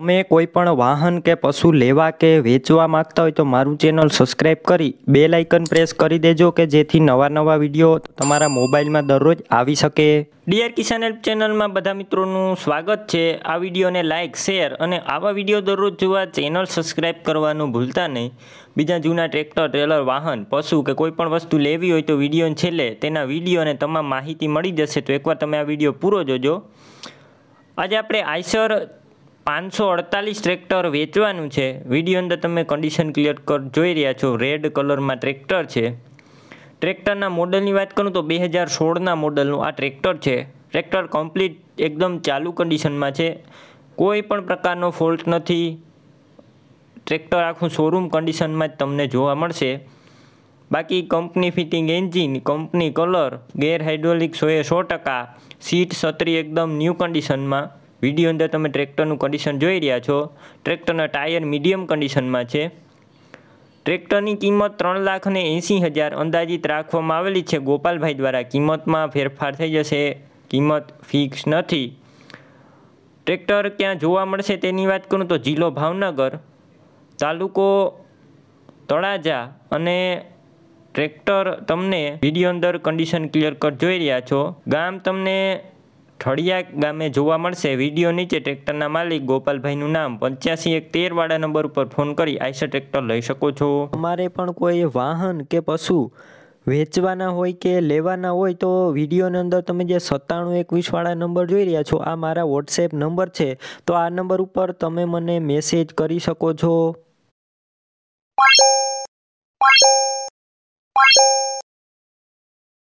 તમે કોઈ પણ વાહન કે પશુ લેવા કે વેચવા માંગતા હોય તો મારું ચેનલ સબસ્ક્રાઈબ કરી બે લાઇકન પ્રેસ કરી દેજો કે જેથી નવા નવા વિડીયો તમારા મોબાઈલમાં દરરોજ આવી શકે ડીઆર કિસાન હેલ્પ ચેનલમાં બધા મિત્રોનું સ્વાગત છે આ વિડીયોને લાઇક શેર અને આવા વિડીયો દરરોજ જોવા ચેનલ સબસ્ક્રાઈબ કરવાનું ભૂલતા નહીં બીજા જૂના ટ્રેક્ટર ટ્રેલર વાહન પશુ કે કોઈ પણ વસ્તુ લેવી હોય તો વિડીયો છેલ્લે તેના વિડીયો અને તમામ માહિતી મળી જશે તો એકવાર તમે આ વિડીયો પૂરો જોજો આજે આપણે આઈસર પાંચસો અડતાલીસ ટ્રેક્ટર વેચવાનું છે વિડીયો અંદર તમે કન્ડિશન ક્લિયર કર જોઈ રહ્યા છો રેડ કલરમાં ટ્રેક્ટર છે ટ્રેક્ટરના મોડલની વાત કરું તો બે હજાર સોળના મોડલનું આ ટ્રેક્ટર છે ટ્રેક્ટર કમ્પ્લીટ એકદમ ચાલુ કન્ડિશનમાં છે કોઈ પણ પ્રકારનો ફોલ્ટ નથી ટ્રેક્ટર આખું શોરૂમ કન્ડિશનમાં જ તમને જોવા મળશે બાકી company fitting engine company colour gear hydraulic સોએ સો ટકા સીટ સત્રી એકદમ ન્યૂ કન્ડિશનમાં વિડીયો અંદર તમે ટ્રેક્ટરનું કન્ડિશન જોઈ રહ્યા છો ટ્રેક્ટરના ટાયર મીડિયમ કન્ડિશનમાં છે ટ્રેક્ટરની કિંમત ત્રણ લાખ અને એંસી હજાર અંદાજિત રાખવામાં આવેલી છે ગોપાલભાઈ દ્વારા કિંમતમાં ફેરફાર થઈ જશે કિંમત ફિક્સ નથી ટ્રેક્ટર ક્યાં જોવા મળશે તેની વાત કરું તો જિલ્લો ભાવનગર તાલુકો તળાજા અને ટ્રેક્ટર તમને વિડીયો અંદર કન્ડિશન ક્લિયર કટ જોઈ રહ્યા છો ગામ તમને ઠળિયા ગામે જોવા મળશે વિડીયો નીચે ટ્રેક્ટરના માલિક ગોપાલભાઈનું નામ પંચ્યાસી એક તેરવાળા નંબર ઉપર ફોન કરી આઈસર ટ્રેક્ટર લઈ શકો છો અમારે પણ કોઈ વાહન કે પશુ વેચવાના હોય કે લેવાના હોય તો વિડીયોની અંદર તમે જે સત્તાણું એકવીસવાળા નંબર જોઈ રહ્યા છો આ મારા વોટ્સએપ નંબર છે તો આ નંબર ઉપર તમે મને મેસેજ કરી શકો છો